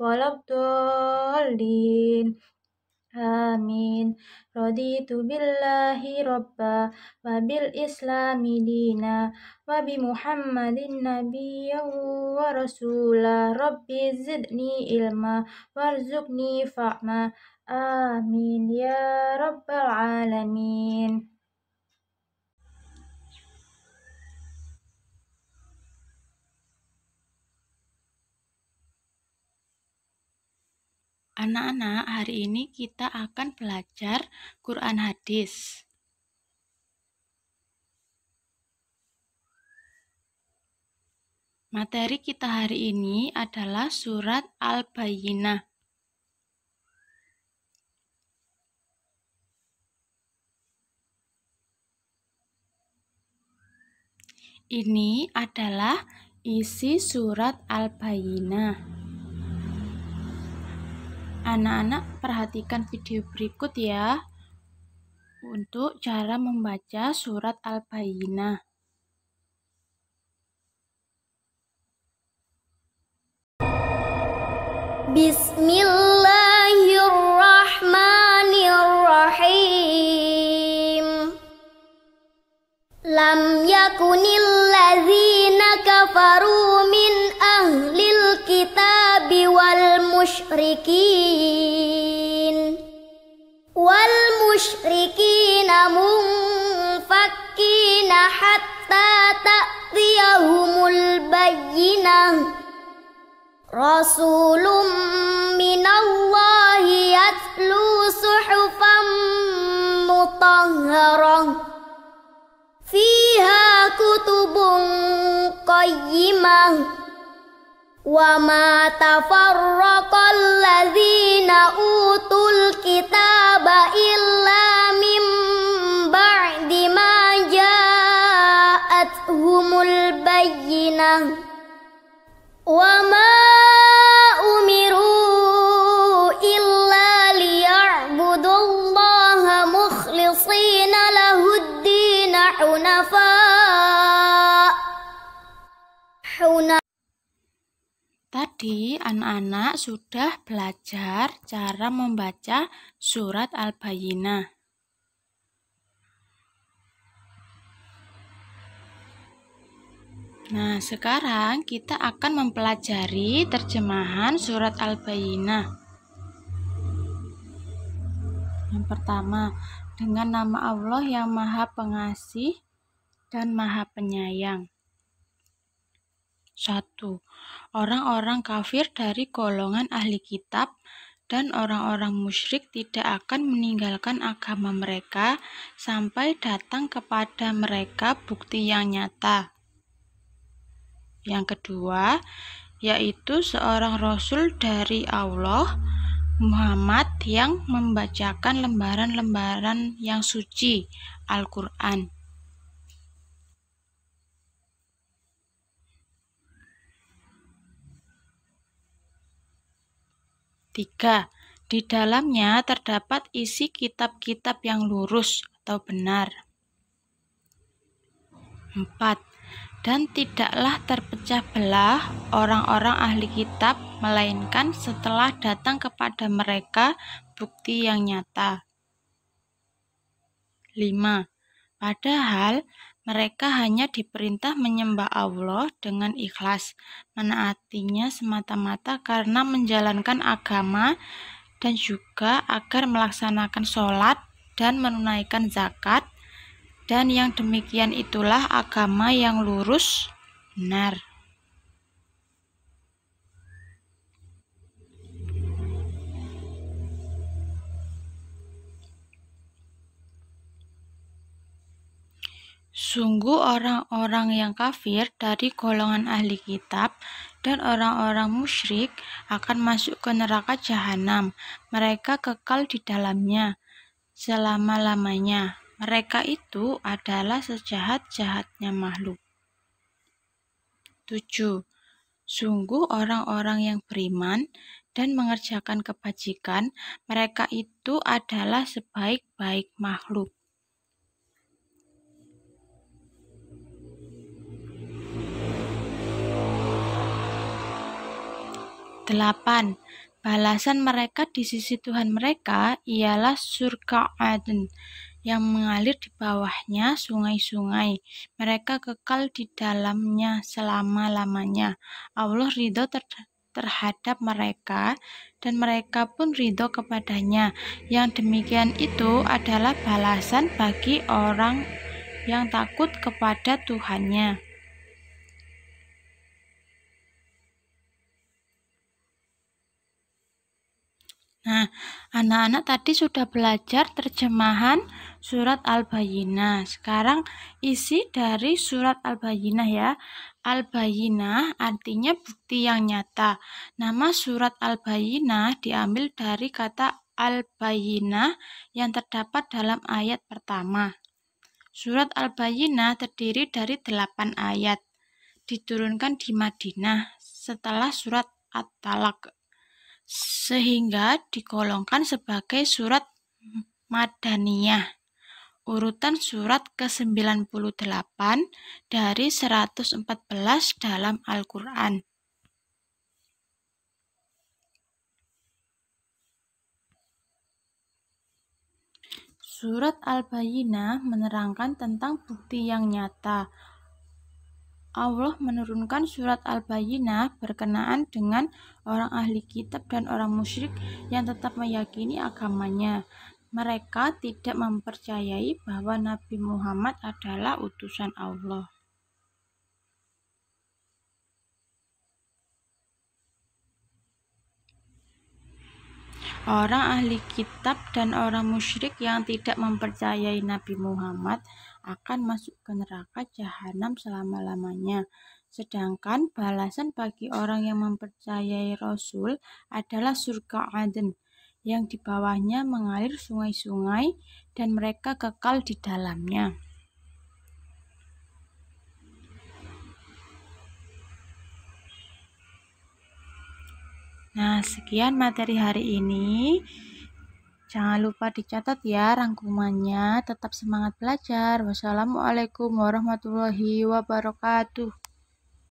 ولا الضالين آمين رضيت بالله ربا وبالإسلام دينا وبمحمد نبيا ورسولا ربي زدني علما وارزقني فعما آمين يا رب العالمين Anak-anak, hari ini kita akan belajar Quran Hadis. Materi kita hari ini adalah surat Al-Bayyinah. Ini adalah isi surat Al-Bayyinah. Anak-anak perhatikan video berikut ya untuk cara membaca surat Al-Bayyinah. Bismillahirrahmanirrahim. Lam yakunil ladzi والمشركين والمشركين منفكين حتى تأتيهم البينة رسول من الله يتلو صحفا مطهرة فيها كتب قيمه وما تفرق الذين أوتوا الكتاب إلا من بعد ما جاءتهم البينة وما أمروا إلا ليعبدوا الله مخلصين له الدين حنفاء حنفاء Tadi anak-anak sudah belajar cara membaca surat Al-Bayyinah. Nah, sekarang kita akan mempelajari terjemahan surat Al-Bayyinah. Yang pertama, dengan nama Allah yang Maha Pengasih dan Maha Penyayang. 1. Orang-orang kafir dari golongan ahli kitab dan orang-orang musyrik tidak akan meninggalkan agama mereka sampai datang kepada mereka bukti yang nyata. Yang kedua, yaitu seorang rasul dari Allah, Muhammad yang membacakan lembaran-lembaran yang suci, Al-Qur'an. tiga. Di dalamnya terdapat isi kitab-kitab yang lurus atau benar. Empat Dan tidaklah terpecah belah orang-orang ahli kitab, melainkan setelah datang kepada mereka bukti yang nyata. 5. Padahal mereka hanya diperintah menyembah Allah dengan ikhlas, menaatinya semata-mata karena menjalankan agama dan juga agar melaksanakan sholat dan menunaikan zakat. Dan yang demikian itulah agama yang lurus benar. Sungguh orang-orang yang kafir dari golongan ahli kitab dan orang-orang musyrik akan masuk ke neraka jahanam. Mereka kekal di dalamnya selama-lamanya. Mereka itu adalah sejahat-jahatnya makhluk. 7. Sungguh orang-orang yang beriman dan mengerjakan kebajikan, mereka itu adalah sebaik-baik makhluk. 8. Balasan mereka di sisi Tuhan mereka ialah surga Aden yang mengalir di bawahnya sungai-sungai. Mereka kekal di dalamnya selama-lamanya. Allah ridho ter terhadap mereka dan mereka pun ridho kepadanya. Yang demikian itu adalah balasan bagi orang yang takut kepada Tuhannya. Nah, anak-anak tadi sudah belajar terjemahan surat Al-Bayyinah. Sekarang isi dari surat Al-Bayyinah ya. Al-Bayyinah artinya bukti yang nyata. Nama surat Al-Bayyinah diambil dari kata Al-Bayyinah yang terdapat dalam ayat pertama. Surat Al-Bayyinah terdiri dari delapan ayat. Diturunkan di Madinah setelah surat At-Talak sehingga digolongkan sebagai surat Madaniyah. Urutan surat ke-98 dari 114 dalam Al-Qur'an. Surat Al-Bayyinah menerangkan tentang bukti yang nyata Allah menurunkan surat Al-Bayyinah berkenaan dengan orang ahli kitab dan orang musyrik yang tetap meyakini agamanya. Mereka tidak mempercayai bahwa Nabi Muhammad adalah utusan Allah. Orang ahli kitab dan orang musyrik yang tidak mempercayai Nabi Muhammad akan masuk ke neraka jahanam selama-lamanya. Sedangkan balasan bagi orang yang mempercayai Rasul adalah surga Aden, yang di bawahnya mengalir sungai-sungai dan mereka kekal di dalamnya. Nah, sekian materi hari ini. Jangan lupa dicatat ya rangkumannya. Tetap semangat belajar. Wassalamualaikum warahmatullahi wabarakatuh.